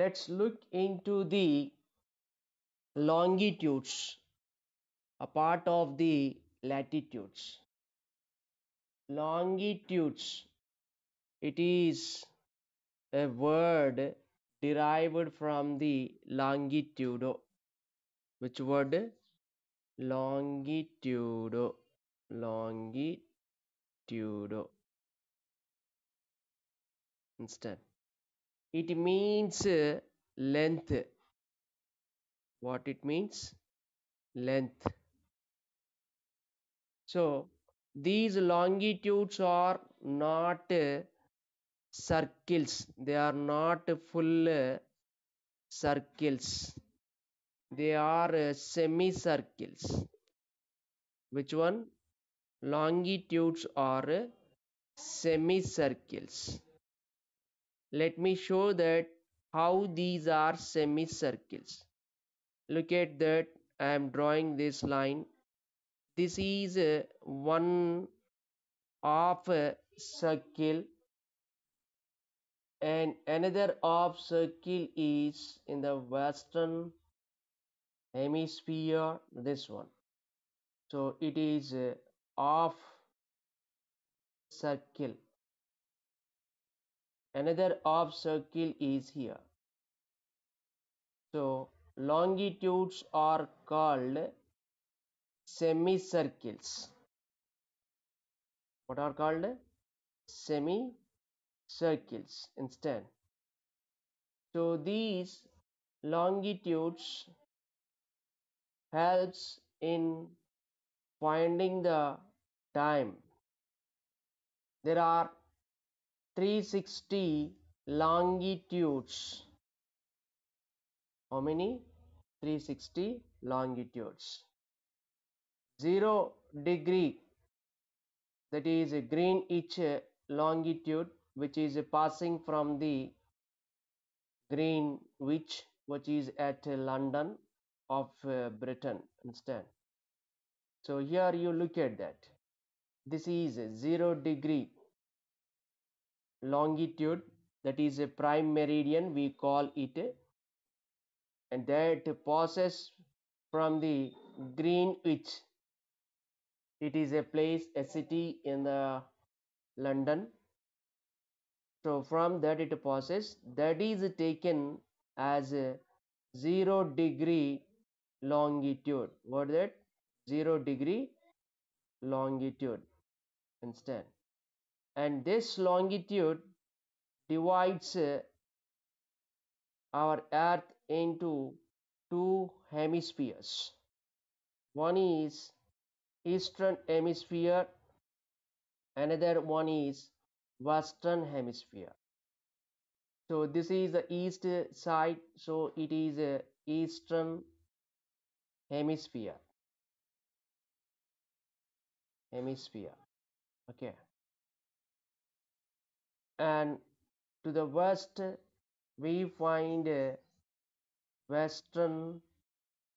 let's look into the longitudes a part of the latitudes longitudes it is a word derived from the longitude which word longitude longitude instead it means uh, length what it means length so these longitudes are not uh, circles they are not full uh, circles they are semicircles which one longitudes are semicircles let me show that how these are semicircles look at that i am drawing this line this is one half circle and another half circle is in the western hemisphere this one so it is half circle another half circle is here so longitudes are called semicircles what are called semicircles instead so these longitudes helps in finding the time there are 360 longitudes how many 360 longitudes 0 degree that is a green each uh, longitude which is passing from the which which is at uh, london of uh, britain understand so here you look at that this is 0 degree longitude that is a prime meridian we call it and that passes from the greenwich it is a place a city in the london so from that it passes that is taken as a zero degree longitude what that zero degree longitude instead and this longitude divides uh, our earth into two hemispheres one is eastern hemisphere another one is western hemisphere so this is the east side so it is uh, eastern hemisphere hemisphere okay and to the west we find western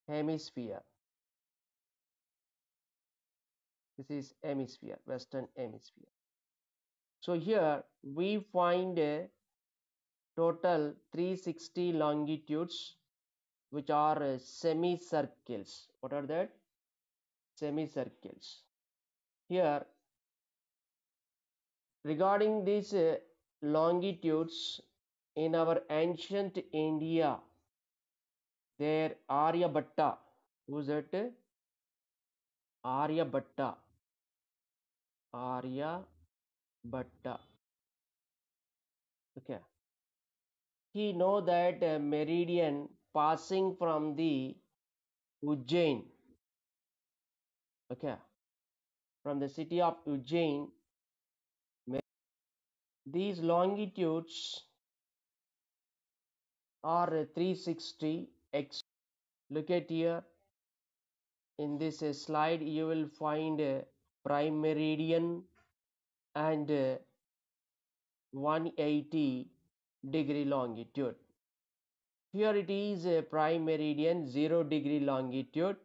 hemisphere this is hemisphere western hemisphere so here we find a total 360 longitudes which are semicircles what are that semicircles here regarding these longitudes in our ancient India. There Aryabhatta. Who's that? Aryabhatta. Aryabhatta. Okay. He know that uh, meridian passing from the Ujjain. Okay. From the city of Ujjain these longitudes are 360 x. Look at here. In this uh, slide, you will find a prime meridian and uh, 180 degree longitude. Here it is a uh, prime meridian 0 degree longitude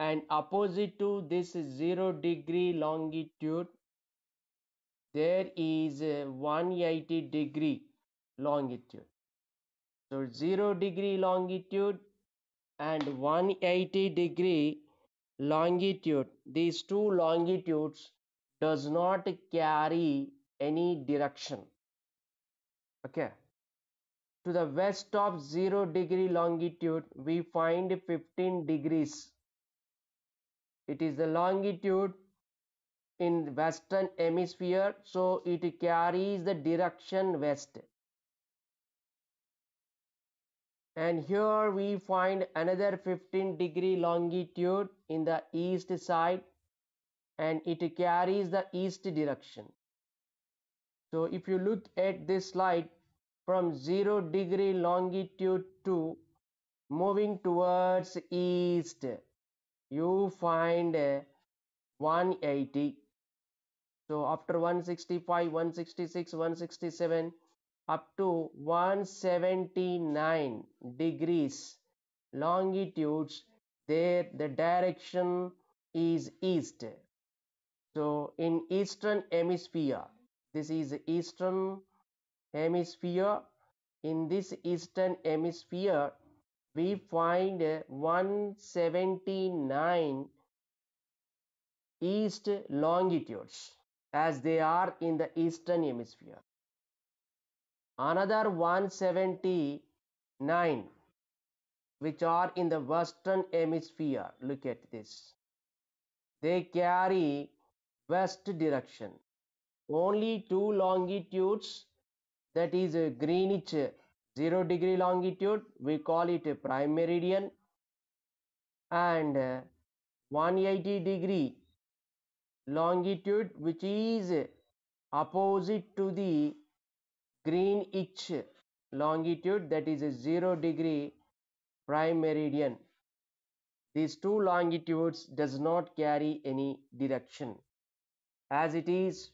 and opposite to this 0 degree longitude there is a 180 degree longitude so 0 degree longitude and 180 degree longitude these two longitudes does not carry any direction okay to the west of 0 degree longitude we find 15 degrees it is the longitude in western hemisphere so it carries the direction west and here we find another 15 degree longitude in the east side and it carries the east direction so if you look at this slide from 0 degree longitude to moving towards east you find 180 so after 165 166 167 up to 179 degrees longitudes there the direction is east so in eastern hemisphere this is eastern hemisphere in this eastern hemisphere we find 179 east longitudes as they are in the eastern hemisphere. Another 179 which are in the western hemisphere. Look at this. They carry west direction. Only two longitudes that is a uh, Greenwich 0 degree longitude we call it a prime meridian and uh, 180 degree longitude which is opposite to the Greenwich longitude that is a 0 degree prime meridian. These two longitudes does not carry any direction. As it is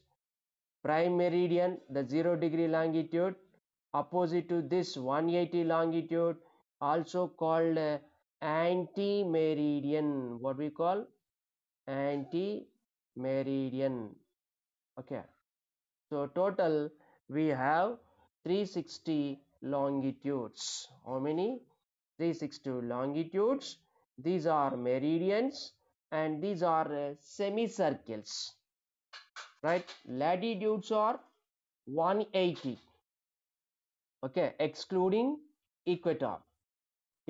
prime meridian the 0 degree longitude opposite to this 180 longitude also called uh, anti-meridian what we call anti meridian okay so total we have 360 longitudes how many 362 longitudes these are meridians and these are uh, semicircles right latitudes are 180 okay excluding equator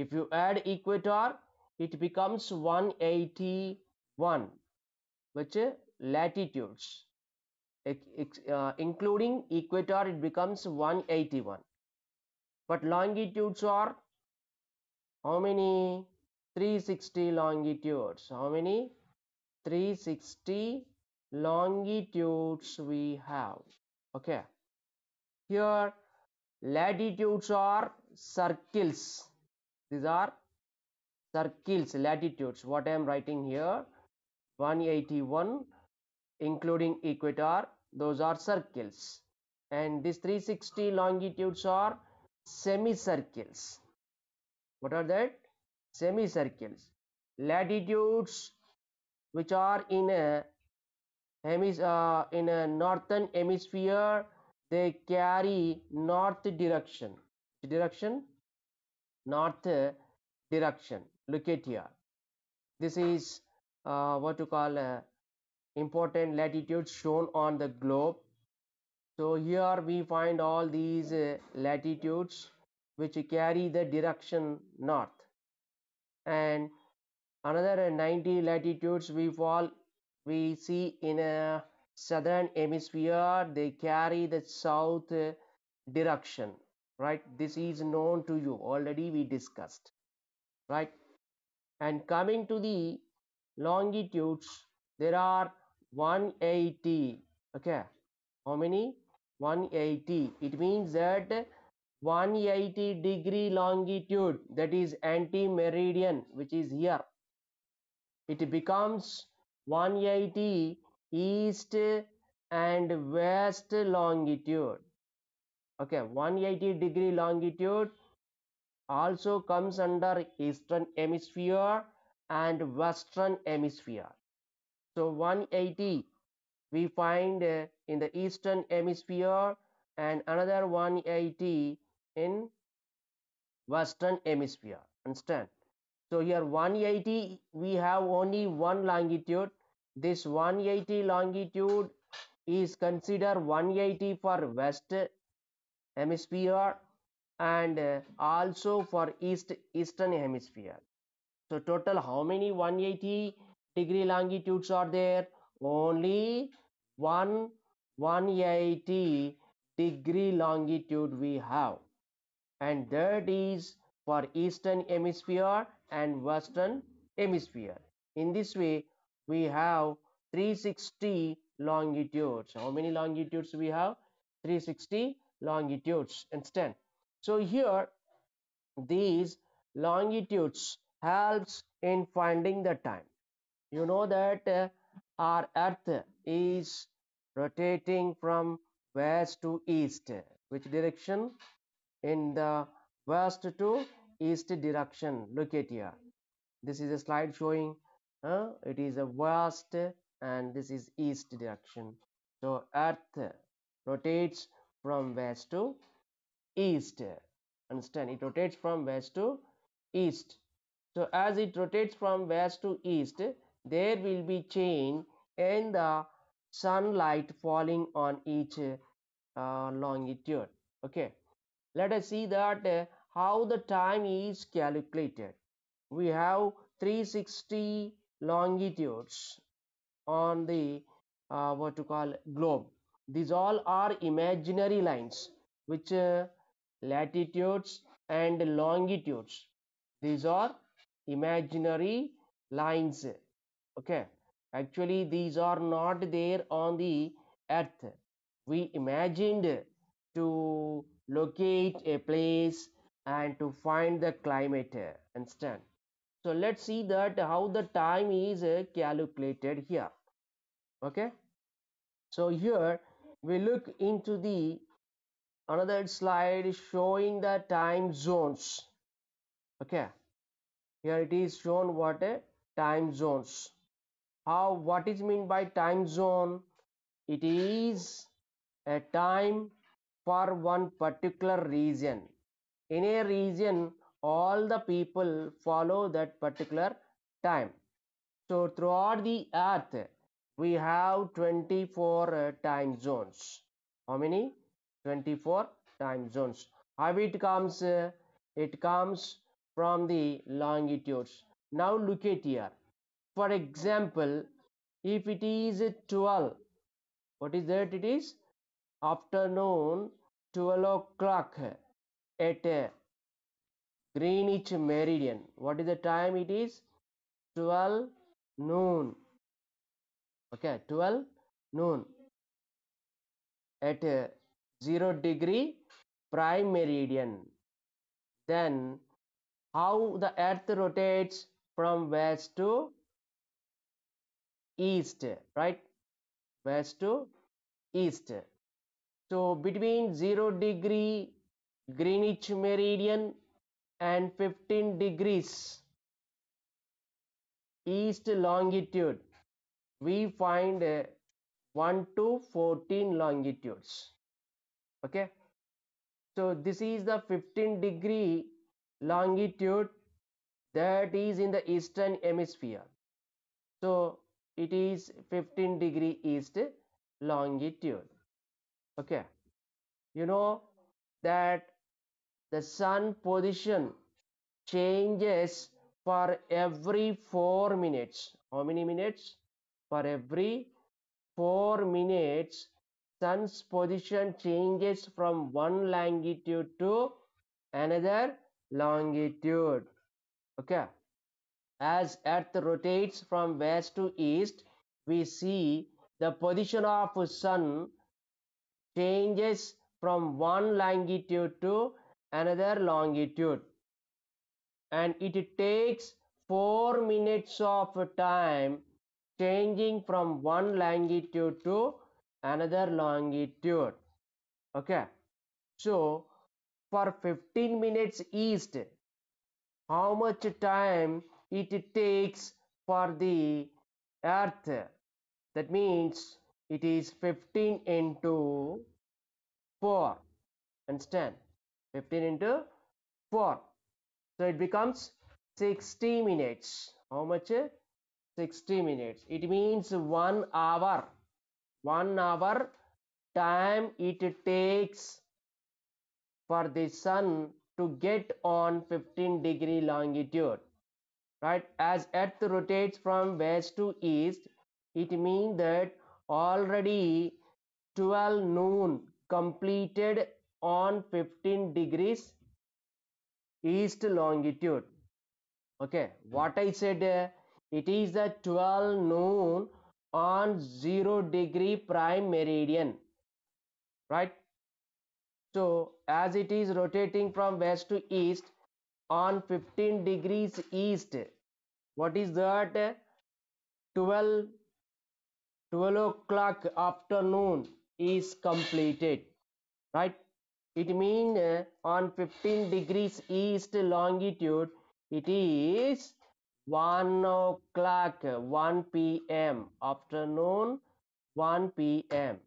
if you add equator it becomes 181 which latitudes uh, including equator it becomes 181 but longitudes are how many 360 longitudes how many 360 longitudes we have okay here latitudes are circles these are circles latitudes what i am writing here 181 including equator those are circles and these 360 longitudes are semicircles what are that semicircles latitudes which are in a hemis uh, in a northern hemisphere they carry north direction direction north direction look at here this is uh, what to call uh, important latitudes shown on the globe so here we find all these uh, latitudes which carry the direction north and another uh, 90 latitudes we fall we see in a southern hemisphere they carry the south uh, direction right this is known to you already we discussed right and coming to the longitudes there are 180 okay how many 180 it means that 180 degree longitude that is anti-meridian which is here it becomes 180 east and west longitude okay 180 degree longitude also comes under eastern hemisphere and western hemisphere. So 180 we find uh, in the eastern hemisphere and another 180 in western hemisphere. Understand? So here 180 we have only one longitude. This 180 longitude is considered 180 for west hemisphere and uh, also for east eastern hemisphere so total how many 180 degree longitudes are there? Only one 180 degree longitude we have. And that is for eastern hemisphere and western hemisphere. In this way, we have 360 longitudes. How many longitudes we have? 360 longitudes. Understand? So here, these longitudes helps in finding the time you know that uh, our earth is rotating from west to east which direction in the west to east direction look at here this is a slide showing uh, it is a west and this is east direction so earth rotates from west to east understand it rotates from west to east so as it rotates from west to east, there will be change in the sunlight falling on each uh, longitude. Okay, let us see that uh, how the time is calculated. We have 360 longitudes on the uh, what to call globe. These all are imaginary lines which uh, latitudes and longitudes. These are imaginary lines okay actually these are not there on the earth we imagined to locate a place and to find the climate understand so let's see that how the time is calculated here okay so here we look into the another slide showing the time zones okay here it is shown what a time zones how what is mean by time zone it is a time for one particular region in a region all the people follow that particular time so throughout the earth we have 24 uh, time zones how many 24 time zones how it comes uh, it comes from the longitudes. Now look at here. For example, if it is 12, what is that? It is afternoon 12 o'clock at Greenwich Meridian. What is the time? It is 12 noon. Okay, 12 noon at 0 degree prime meridian. Then how the earth rotates from west to east right west to east so between 0 degree greenwich meridian and 15 degrees east longitude we find uh, 1 to 14 longitudes okay so this is the 15 degree longitude that is in the eastern hemisphere so it is 15 degree east longitude okay you know that the sun position changes for every 4 minutes how many minutes for every 4 minutes sun's position changes from one longitude to another longitude okay as earth rotates from west to east we see the position of sun changes from one longitude to another longitude and it takes 4 minutes of time changing from one longitude to another longitude okay so for 15 minutes east how much time it takes for the earth that means it is 15 into 4 understand 15 into 4 so it becomes 60 minutes how much 60 minutes it means one hour one hour time it takes for the sun to get on 15 degree longitude right as earth rotates from west to east it means that already 12 noon completed on 15 degrees east longitude okay what i said uh, it is the 12 noon on 0 degree prime meridian right so as it is rotating from west to east on 15 degrees east, what is that? 12, 12 o'clock afternoon is completed, right? It means uh, on 15 degrees east longitude, it is 1 o'clock, 1 p.m. afternoon, 1 p.m.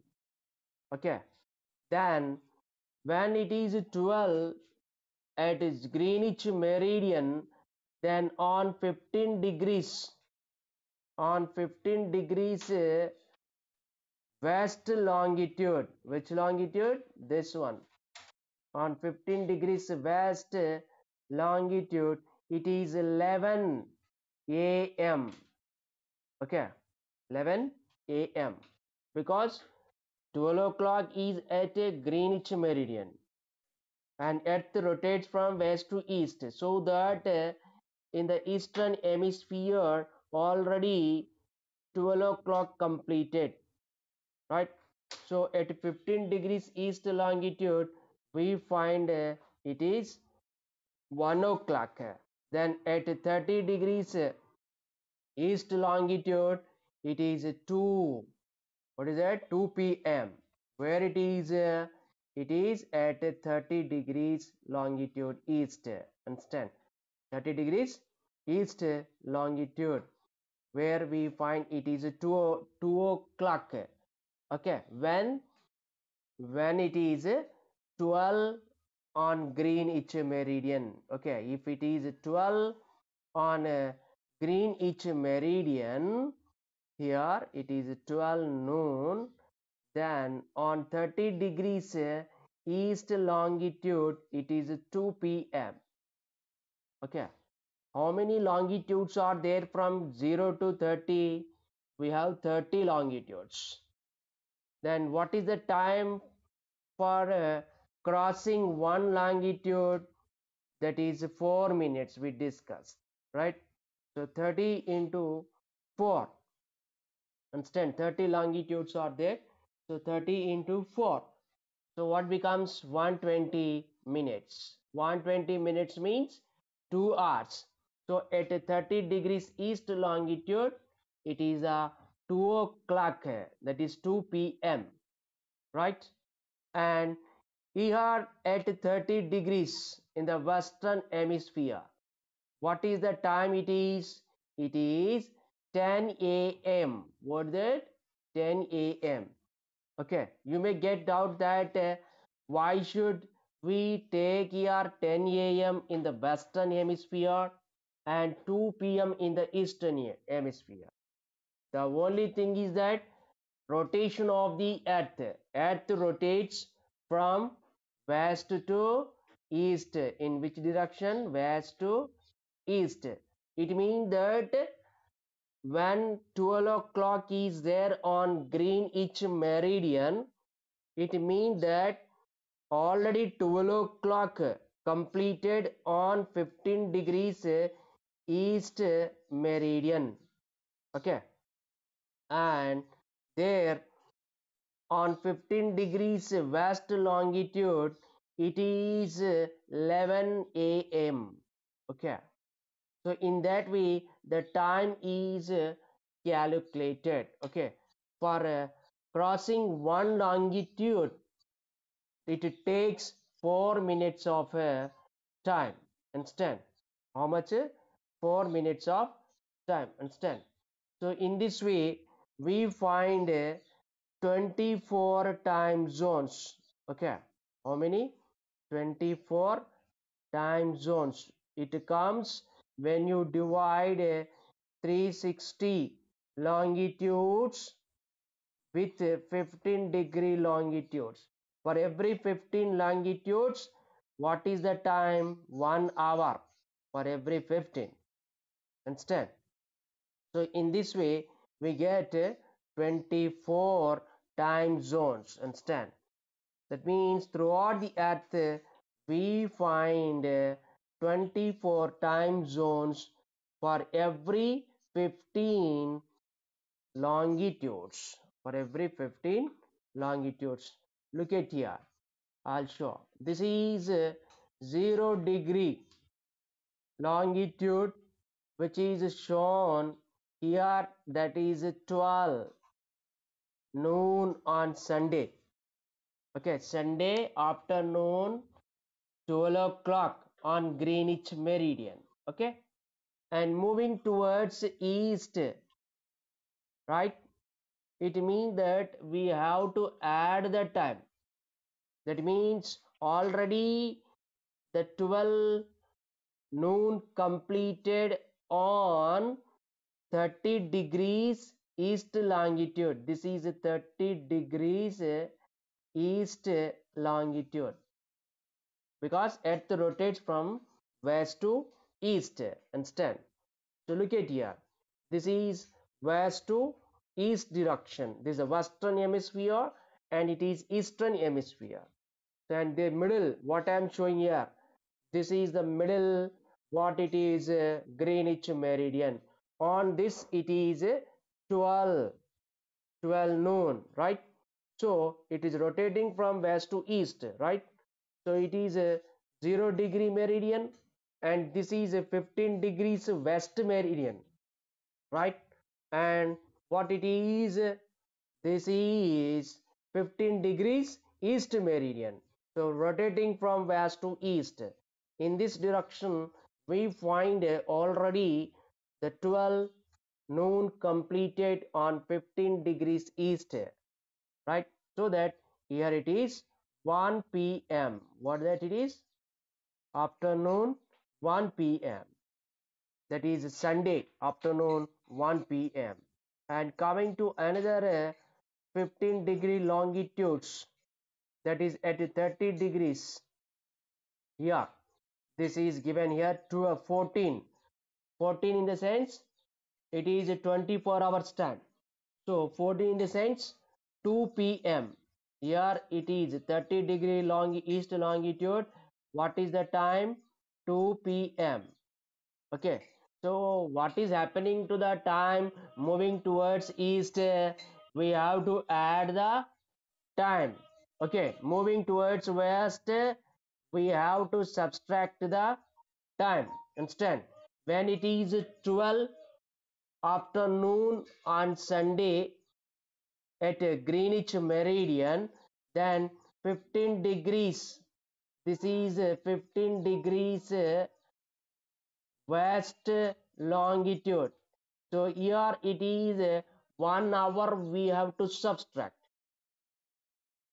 Okay, then when it is 12 at its Greenwich meridian then on 15 degrees on 15 degrees uh, west longitude which longitude this one on 15 degrees west longitude it is 11 a.m okay 11 a.m because 12 o'clock is at a Greenwich meridian and earth rotates from west to east so that uh, in the eastern hemisphere already 12 o'clock completed right so at 15 degrees east longitude we find uh, it is 1 o'clock then at 30 degrees uh, east longitude it is 2 what is at 2 p.m where it is uh, it is at 30 degrees longitude east understand 30 degrees east longitude where we find it is 2 2 o'clock okay when when it is 12 on greenwich meridian okay if it is 12 on uh, greenwich meridian here it is 12 noon then on 30 degrees uh, east longitude it is 2 pm okay how many longitudes are there from 0 to 30 we have 30 longitudes then what is the time for uh, crossing one longitude that is 4 minutes we discussed right so 30 into 4 understand 30 longitudes are there so 30 into 4 so what becomes 120 minutes 120 minutes means 2 hours so at 30 degrees east longitude it is a 2 o'clock that is 2 p.m right and here at 30 degrees in the western hemisphere what is the time it is it is 10 a.m. What is it? 10 a.m. Okay, you may get doubt that uh, why should we take here 10 a.m. in the western hemisphere and 2 p.m. in the eastern hemisphere. The only thing is that rotation of the earth. Earth rotates from west to east. In which direction? West to east. It means that when 12 o'clock is there on Greenwich meridian it means that already 12 o'clock completed on 15 degrees east meridian okay and there on 15 degrees west longitude it is 11 am okay so in that way the time is uh, calculated okay for uh, crossing one longitude it takes four minutes of uh, time understand how much four minutes of time understand so in this way we find 24 time zones okay how many 24 time zones it comes when you divide a 360 longitudes with 15 degree longitudes for every 15 longitudes what is the time one hour for every 15 understand so in this way we get 24 time zones understand that means throughout the earth we find Twenty-four time zones for every fifteen longitudes. For every fifteen longitudes. Look at here. Also, this is zero degree longitude, which is shown here. That is twelve noon on Sunday. Okay, Sunday afternoon, 12 o'clock on Greenwich Meridian. Okay, and moving towards east, right? It means that we have to add the time. That means already the 12 noon completed on 30 degrees east longitude. This is 30 degrees east longitude because earth rotates from west to east understand so look at here this is west to east direction this is a western hemisphere and it is eastern hemisphere then the middle what i am showing here this is the middle what it is uh, greenwich meridian on this it is uh, 12 12 noon right so it is rotating from west to east right so it is a 0 degree meridian and this is a 15 degrees west meridian right and what it is this is 15 degrees east meridian so rotating from west to east in this direction we find already the 12 noon completed on 15 degrees east right so that here it is 1 p.m. What that it is? Afternoon 1 p.m. That is Sunday afternoon 1 p.m. And coming to another uh, 15 degree longitudes that is at 30 degrees here this is given here to a 14 14 in the sense it is a 24 hours stand. so 14 in the sense 2 p.m here it is 30 degree long east longitude what is the time 2 p.m okay so what is happening to the time moving towards east uh, we have to add the time okay moving towards west we have to subtract the time understand when it is 12 afternoon on sunday at a Greenwich meridian than 15 degrees. This is 15 degrees uh, west longitude. So here it is uh, 1 hour we have to subtract.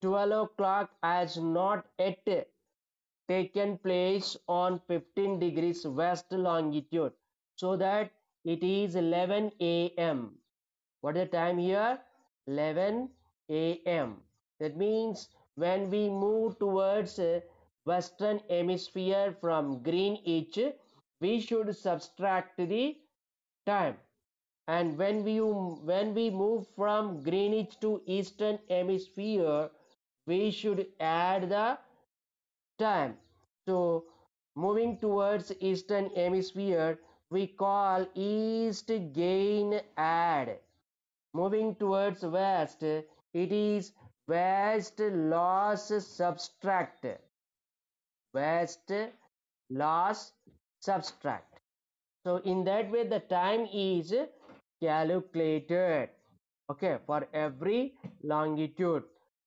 12 o'clock has not yet taken place on 15 degrees west longitude so that it is 11 a.m. What is the time here? 11 a.m. That means when we move towards uh, western hemisphere from Greenwich, we should subtract the time. And when we when we move from Greenwich to eastern hemisphere, we should add the time. So moving towards eastern hemisphere, we call east gain add Moving towards west, it is west loss subtract. West loss subtract. So in that way the time is calculated. Okay, for every longitude.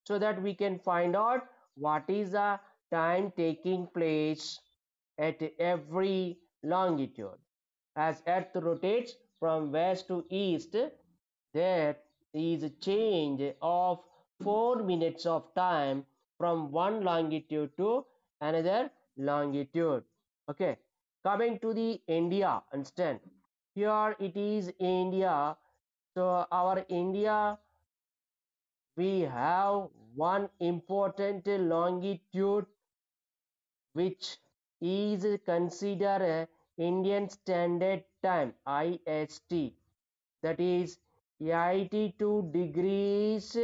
So that we can find out what is the time taking place at every longitude. As Earth rotates from west to east, that is a change of 4 minutes of time from one longitude to another longitude. Okay, coming to the India, understand? Here it is India. So our India, we have one important longitude which is considered Indian Standard Time, IST. That is Eighty-two degrees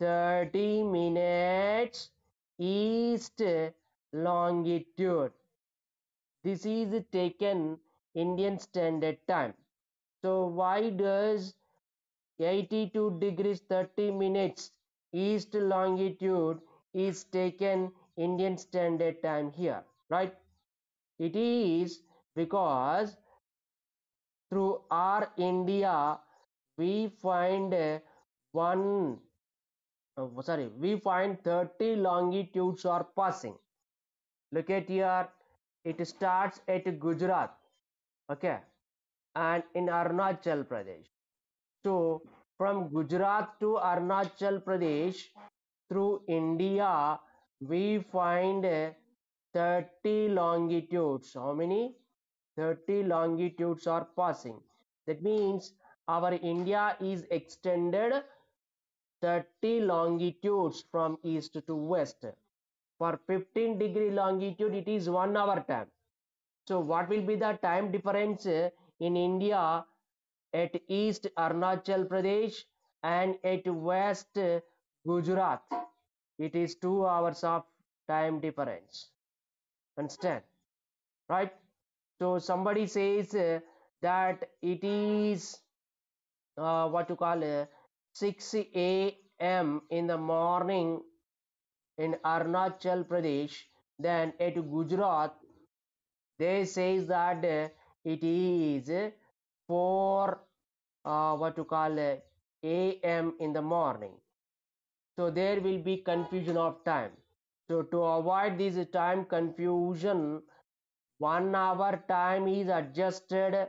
thirty minutes east longitude. This is taken Indian Standard Time. So why does 82 degrees 30 minutes east longitude is taken Indian Standard Time here, right? It is because through our India we find uh, one oh, sorry we find 30 longitudes are passing look at here it starts at gujarat okay and in arunachal pradesh so from gujarat to arunachal pradesh through india we find uh, 30 longitudes how many 30 longitudes are passing that means our India is extended 30 longitudes from east to west. For 15 degree longitude, it is 1 hour time. So what will be the time difference in India at east Arunachal Pradesh and at west Gujarat? It is 2 hours of time difference. Understand? Right? So somebody says that it is uh, what you call uh, 6 a.m. in the morning in Arunachal Pradesh, then at Gujarat, they says that uh, it is 4 uh, what you call uh, a.m. in the morning. So there will be confusion of time. So to avoid this time confusion, one hour time is adjusted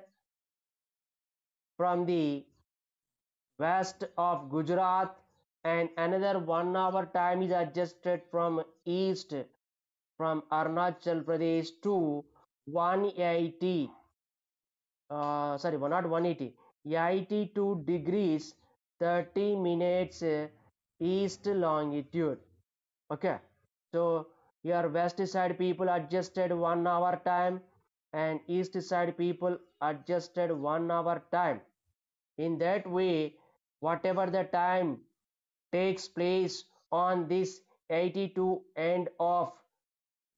from the west of Gujarat and another one hour time is adjusted from east from Arunachal Pradesh to 180 uh, sorry not 180 82 degrees 30 minutes uh, east longitude okay so your west side people adjusted one hour time and east side people adjusted one hour time in that way whatever the time takes place on this 82 end of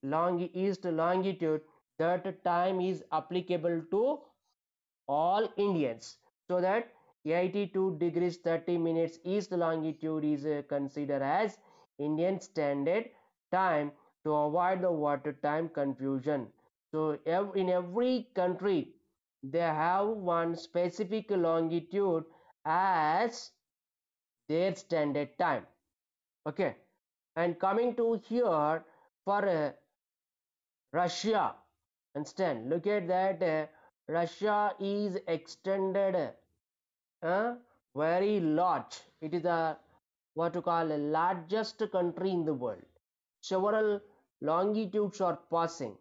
long east longitude that time is applicable to all Indians so that 82 degrees 30 minutes east longitude is uh, considered as Indian standard time to avoid the water time confusion so ev in every country they have one specific longitude as their standard time okay and coming to here for uh, Russia understand look at that uh, Russia is extended uh, very large it is a what to call a largest country in the world several longitudes are passing